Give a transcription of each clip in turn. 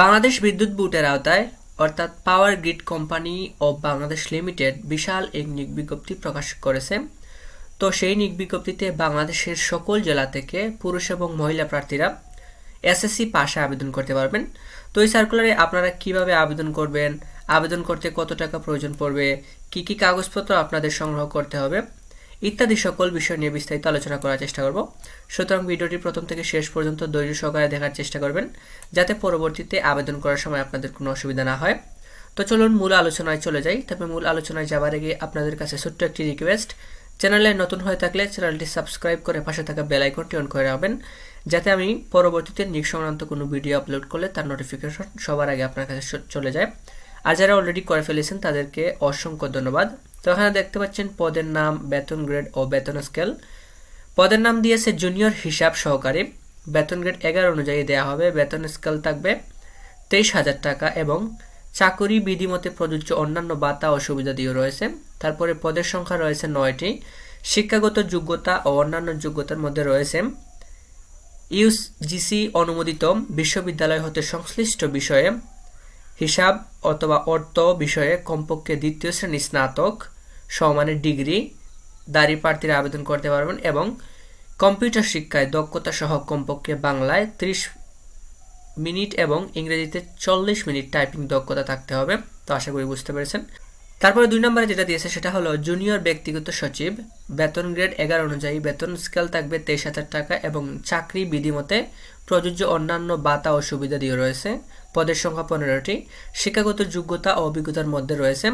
বাংলাদেশ বিদ্যুৎ বোর্ডের আওতায় অর্থাৎ power grid company of Bangladesh limited বিশাল এক নিক বিজ্ঞপ্তি প্রকাশ করেছে তো সেই নিক বিজ্ঞপ্তিতে বাংলাদেশের সকল জেলা থেকে পুরুষ এবং মহিলা প্রার্থীরা এসএসসি পাশে আবেদন করতে পারবেন তো এই সার্কুলারে আপনারা কিভাবে আবেদন করবেন আবেদন করতে কত টাকা প্রয়োজন পড়বে কি কি কাগজপত্র আপনাদের সংগ্রহ করতে হবে ইত্যাদি সকল বিষয় নিয়ে বিস্তারিত আলোচনা করার চেষ্টা করব সুতরাং ভিডিওটি প্রথম থেকে শেষ পর্যন্ত ধৈর্য সহকারে দেখার চেষ্টা করবেন যাতে পরবর্তীতে আবেদন করার সময় আপনাদের কোনো অসুবিধা না হয় তো চলুন মূল আলোচনায় চলে যাই তবে মূল আলোচনায় যাওয়ার আগে আপনাদের কাছে ছোট্ট একটি রিকোয়েস্ট চ্যানেলে নতুন হয়ে থাকলে চ্যানেলটি সাবস্ক্রাইব করে পাশে থাকা বেল আইকনটি অন করে রাখবেন যাতে আমি পরবর্তীতে নিক সংক্রান্ত কোনো ভিডিও আপলোড করলে তার নোটিফিকেশন সবার আগে আপনার কাছে চলে যায় আর যারা অলরেডি করে ফেলেছেন তাদেরকে অসংখ্য ধন্যবাদ তো এখানে দেখতে পাচ্ছেন পদের নাম বেতন গ্রেড ও বেতন স্কেল পদের নাম দিয়েছে জুনিয়র হিসাব সহকারী বেতন গ্রেড এগারো অনুযায়ী দেয়া হবে বেতন স্কেল থাকবে তেইশ হাজার টাকা এবং চাকরি বিধিমতে প্রযোজ্য অন্যান্য বাতা ও সুবিধাদিও রয়েছে তারপরে পদের সংখ্যা রয়েছে নয়টি শিক্ষাগত যোগ্যতা ও অন্যান্য যোগ্যতার মধ্যে রয়েছে ইউজিসি অনুমোদিত বিশ্ববিদ্যালয় হতে সংশ্লিষ্ট বিষয়ে হিসাব অথবা অর্থ বিষয়ে কমপক্ষে দ্বিতীয় শ্রেণী স্নাতক সমানের ডিগ্রি দাঁড়ি প্রার্থীরা আবেদন করতে পারবেন এবং কম্পিউটার শিক্ষায় দক্ষতা সহ কমপক্ষে বাংলায় ত্রিশ মিনিট এবং ইংরেজিতে চল্লিশ মিনিট টাইপিং দক্ষতা থাকতে হবে তো আশা করি বুঝতে পেরেছেন তারপরে দুই নম্বরে যেটা দিয়েছে সেটা হলো জুনিয়র ব্যক্তিগত সচিব বেতন গ্রেড এগারো অনুযায়ী বেতন স্কেল থাকবে তেইশ হাজার টাকা এবং চাকরি বিধিমতে প্রযোজ্য অন্যান্য বাতা ও সুবিধা দিয়ে রয়েছে পদের সংখ্যা পনেরোটি শিক্ষাগত যোগ্যতা ও অভিজ্ঞতার মধ্যে রয়েছে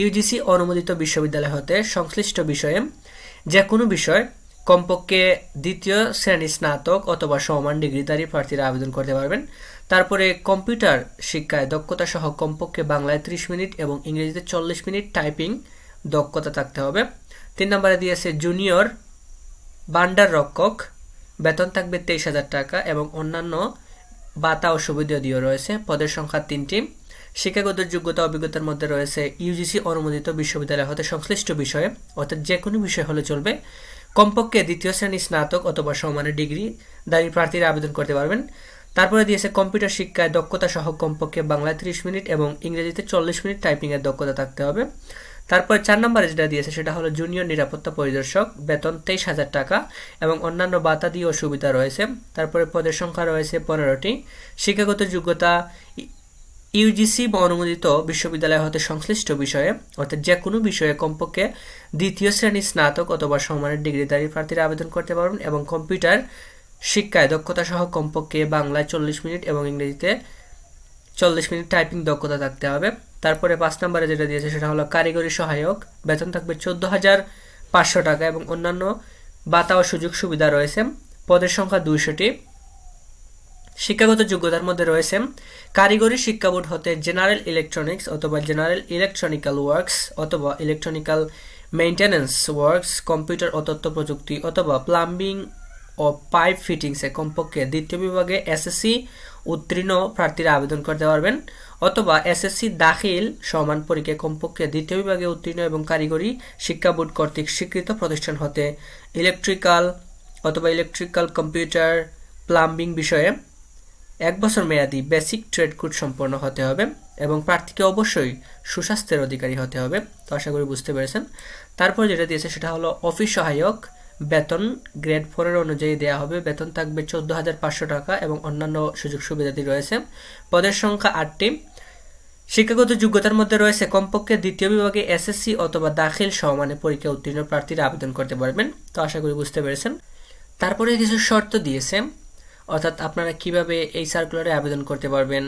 ইউজিসি অনুমোদিত বিশ্ববিদ্যালয় হতে সংশ্লিষ্ট বিষয়ে যে কোনো বিষয় কমপক্ষে দ্বিতীয় শ্রেণী স্নাতক অথবা সমান ডিগ্রিধারী প্রার্থীরা আবেদন করতে পারবেন তারপরে কম্পিউটার শিক্ষায় দক্ষতা সহ কমপক্ষে বাংলায় ত্রিশ মিনিট এবং ইংরেজিতে চল্লিশ মিনিট টাইপিং দক্ষতা থাকতে হবে তিন নম্বরে দিয়েছে জুনিয়র বান্ডার রক্ষক বেতন থাকবে তেইশ হাজার টাকা এবং অন্যান্য বাতা ও সুবিধা দিয়ে রয়েছে পদের সংখ্যা তিনটি শিক্ষাগত যোগ্যতা অভিজ্ঞতার মধ্যে রয়েছে ইউজিসি অনুমোদিত বিশ্ববিদ্যালয় হতে সংশ্লিষ্ট বিষয়ে অর্থাৎ যে কোনো বিষয় হলে চলবে কমপক্ষে দ্বিতীয় শ্রেণী স্নাতক অথবা সমানের ডিগ্রি দাঁড়িয়ে প্রার্থীরা আবেদন করতে পারবেন তারপরে দিয়েছে কম্পিউটার শিক্ষায় দক্ষতা সহ কমপক্ষে বাংলায় ত্রিশ মিনিট এবং ইংরেজিতে চল্লিশ মিনিট টাইপিংয়ের দক্ষতা থাকতে হবে তারপরে চার নম্বরে যেটা দিয়েছে সেটা হলো জুনিয়র নিরাপত্তা পরিদর্শক বেতন তেইশ হাজার টাকা এবং অন্যান্য বাতা দিয়েও সুবিধা রয়েছে তারপরে পদের সংখ্যা রয়েছে পনেরোটি শিক্ষাগত যোগ্যতা ইউজিসি বা অনুমোদিত বিশ্ববিদ্যালয় হতে সংশ্লিষ্ট বিষয়ে অর্থাৎ যে কোনো বিষয়ে কমপক্ষে দ্বিতীয় শ্রেণীর স্নাতক অথবা সমানের ডিগ্রিধারী প্রার্থীরা আবেদন করতে পারবেন এবং কম্পিউটার শিক্ষায় দক্ষতা সহ কমপক্ষে বাংলায় চল্লিশ মিনিট এবং ইংরেজিতে চল্লিশ মিনিট টাইপিং দক্ষতা থাকতে হবে তারপরে পাঁচ নম্বরে যেটা দিয়েছে সেটা হলো কারিগরি সহায়ক বেতন থাকবে চোদ্দ হাজার পাঁচশো টাকা এবং অন্যান্য বাতা ও সুযোগ সুবিধা রয়েছে পদের সংখ্যা দুইশোটি শিক্ষাগত যোগ্যতার মধ্যে রয়েছে কারিগরি শিক্ষা বোর্ড হতে জেনারেল ইলেকট্রনিক্স অথবা জেনারেল ইলেকট্রনিক্যাল ওয়ার্কস অথবা ইলেকট্রনিক্যাল মেইনটেনেন্স ওয়ার্কস কম্পিউটার ও তথ্য প্রযুক্তি অথবা প্লাম্বিং ও পাইপ ফিটিংসে কমপক্ষে দ্বিতীয় বিভাগে এসএসসি উত্তীর্ণ প্রার্থীরা আবেদন করতে পারবেন অথবা এসএসসি দাখিল সমান পরীক্ষায় কমপক্ষে দ্বিতীয় বিভাগে উত্তীর্ণ এবং কারিগরি শিক্ষা বোর্ড কর্তৃক স্বীকৃত প্রতিষ্ঠান হতে ইলেকট্রিক্যাল অথবা ইলেকট্রিক্যাল কম্পিউটার প্লাম্বিং বিষয়ে এক বছর মেয়াদি বেসিক ট্রেড কোড সম্পন্ন হতে হবে এবং প্রার্থীকে অবশ্যই সুস্বাস্থ্যের অধিকারী হতে হবে তো আশা করি বুঝতে পেরেছেন তারপর যেটা দিয়েছে সেটা হলো অফিস সহায়ক বেতন গ্রেড ফোরের অনুযায়ী দেয়া হবে বেতন থাকবে চোদ্দ হাজার পাঁচশো টাকা এবং অন্যান্য সুযোগ সুবিধাদি রয়েছে পদের সংখ্যা আটটি শিক্ষাগত যোগ্যতার মধ্যে রয়েছে কমপক্ষে দ্বিতীয় বিভাগে এসএসসি অথবা দাখিল সমানে পরীক্ষা উত্তীর্ণ প্রার্থীরা আবেদন করতে পারবেন তো আশা করি বুঝতে পেরেছেন তারপরে কিছু শর্ত দিয়েছে অর্থাৎ আপনারা কিভাবে এই সার্কুলারে আবেদন করতে পারবেন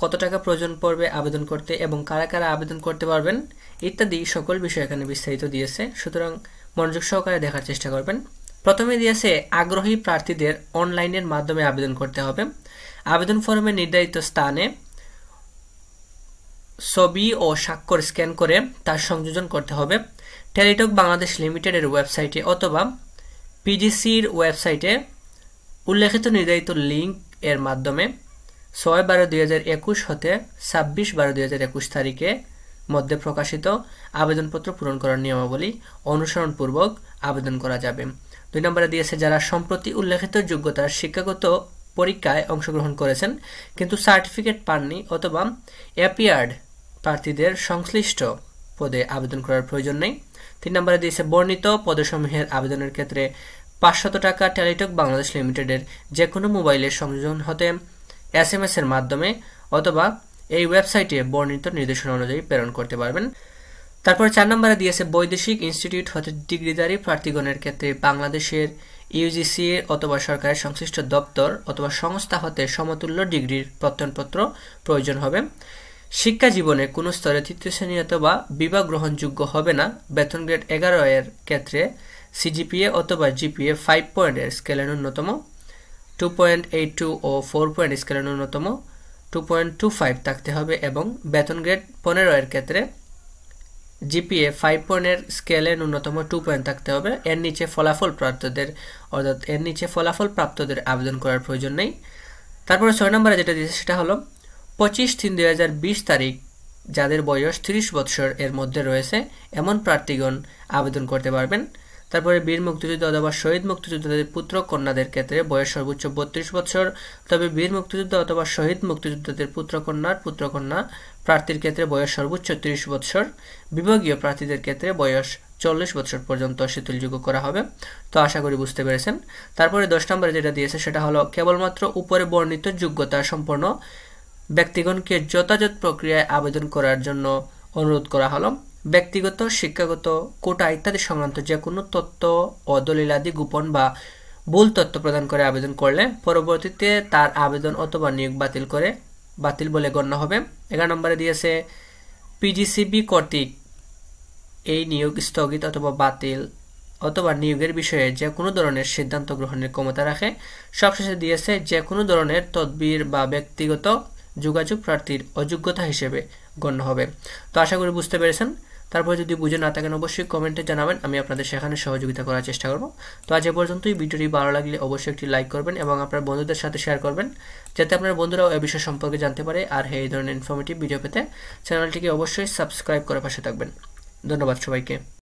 কত টাকা প্রয়োজন পড়বে আবেদন করতে এবং কারা কারা আবেদন করতে পারবেন ইত্যাদি সকল বিষয় এখানে বিস্তারিত দিয়েছে সুতরাং মনোযোগ সহকারে দেখার চেষ্টা করবেন প্রথমে দিয়েছে আগ্রহী প্রার্থীদের অনলাইনের মাধ্যমে আবেদন করতে হবে আবেদন ফর্মে নির্ধারিত স্থানে ছবি ও স্বাক্ষর স্ক্যান করে তার সংযোজন করতে হবে টেলিটক বাংলাদেশ লিমিটেডের ওয়েবসাইটে অথবা পিজিসির ওয়েবসাইটে উল্লেখিত নির্ধারিত লিঙ্ক এর মাধ্যমে ছয় বারো দুই হাজার একুশ হতে ছাব্বিশ বারো দুই হাজার একুশ তারিখে মধ্যে প্রকাশিত আবেদনপত্র পূরণ করার নিয়মাবলী অনুসরণপূর্বক আবেদন করা যাবে দুই নম্বরে দিয়েছে যারা সম্প্রতি উল্লেখিত যোগ্যতার শিক্ষাগত পরীক্ষায় অংশগ্রহণ করেছেন কিন্তু সার্টিফিকেট পাননি অথবা অ্যাপিয়ার্ড প্রার্থীদের সংশ্লিষ্ট পদে আবেদন করার প্রয়োজন নেই তিন নম্বরে দিয়েছে বর্ণিত পদসমূহের আবেদনের ক্ষেত্রে পাঁচশত টাকা টেলিটক বাংলাদেশ লিমিটেডের যে কোনো মোবাইলের সংযোজন হতে এস এম এসের মাধ্যমে অথবা এই ওয়েবসাইটে বর্ণিত নির্দেশনা অনুযায়ী প্রেরণ করতে পারবেন তারপরে চার নম্বরে দিয়েছে বৈদেশিক ইনস্টিটিউট হতে ডিগ্রিধারী প্রার্থীগণের ক্ষেত্রে বাংলাদেশের ইউজিসি অথবা সরকারের সংশ্লিষ্ট দপ্তর অথবা সংস্থা হতে সমতুল্য ডিগ্রির প্রত্যয়নপত্র প্রয়োজন হবে শিক্ষা জীবনে কোনো স্তরে তৃতীয় শ্রেণী অথবা বিভাগ গ্রহণযোগ্য হবে না বেতন গ্রেড এগারো এর ক্ষেত্রে সিজিপিএ অথবা জিপিএ ফাইভ পয়েন্ট এর স্কেলের ন্যূনতম টু পয়েন্ট এইট টু ও ফোর পয়েন্ট স্কেলের ন্যূনতম টু পয়েন্ট টু ফাইভ থাকতে হবে এবং বেতন গ্রেড পনেরো এর ক্ষেত্রে জিপিএ ফাইভ পয়েন্টের স্কেলে ন্যূনতম টু পয়েন্ট থাকতে হবে এর নিচে ফলাফল প্রাপ্তদের অর্থাৎ এর নিচে ফলাফল প্রাপ্তদের আবেদন করার প্রয়োজন নেই তারপরে ছয় নম্বরে যেটা দিয়েছে সেটা হলো পঁচিশ তিন দুই হাজার বিশ তারিখ যাদের বয়স তিরিশ বৎসর এর মধ্যে রয়েছে এমন প্রার্থীগণ আবেদন করতে পারবেন তারপরে বীর মুক্তিযোদ্ধা অথবা শহীদ মুক্তিযোদ্ধাদের পুত্র কন্যাদের ক্ষেত্রে বয়স সর্বোচ্চ বত্রিশ বছর তবে বীর মুক্তিযোদ্ধা অথবা শহীদ মুক্তিযোদ্ধাদের পুত্র কন্যার পুত্র কন্যা প্রার্থীর ক্ষেত্রে বয়স সর্বোচ্চ তিরিশ বছর বিভাগীয় প্রার্থীদের ক্ষেত্রে বয়স চল্লিশ বছর পর্যন্ত শীতলযোগ্য করা হবে তো আশা করি বুঝতে পেরেছেন তারপরে দশ নম্বরে যেটা দিয়েছে সেটা হলো কেবলমাত্র উপরে বর্ণিত যোগ্যতা সম্পন্ন ব্যক্তিগণকে যথাযথ প্রক্রিয়ায় আবেদন করার জন্য অনুরোধ করা হলো ব্যক্তিগত শিক্ষাগত কোটা ইত্যাদি সংক্রান্ত যে কোনো তত্ত্ব অদলিলাদি গোপন বা ভুল তত্ত্ব প্রদান করে আবেদন করলে পরবর্তীতে তার আবেদন অথবা নিয়োগ বাতিল করে বাতিল বলে গণ্য হবে এগারো নম্বরে দিয়েছে পিজিসিবি কর্তৃক এই নিয়োগ স্থগিত অথবা বাতিল অথবা নিয়োগের বিষয়ে যে কোনো ধরনের সিদ্ধান্ত গ্রহণের ক্ষমতা রাখে সবশেষে দিয়েছে যে কোনো ধরনের তদবির বা ব্যক্তিগত যোগাযোগ প্রার্থীর অযোগ্যতা হিসেবে গণ্য হবে তো আশা করি বুঝতে পেরেছেন তারপরে যদি বুঝে না থাকেন অবশ্যই কমেন্টে জানাবেন আমি আপনাদের সেখানে সহযোগিতা করার চেষ্টা করব তো আজ এ পর্যন্তই ভিডিওটি ভালো লাগলে অবশ্যই একটি লাইক করবেন এবং আপনার বন্ধুদের সাথে শেয়ার করবেন যাতে আপনার বন্ধুরাও এ বিষয় সম্পর্কে জানতে পারে আর হ্যাঁ এই ধরনের ইনফরমেটিভ ভিডিও পেতে চ্যানেলটিকে অবশ্যই সাবস্ক্রাইব করে পাশে থাকবেন ধন্যবাদ সবাইকে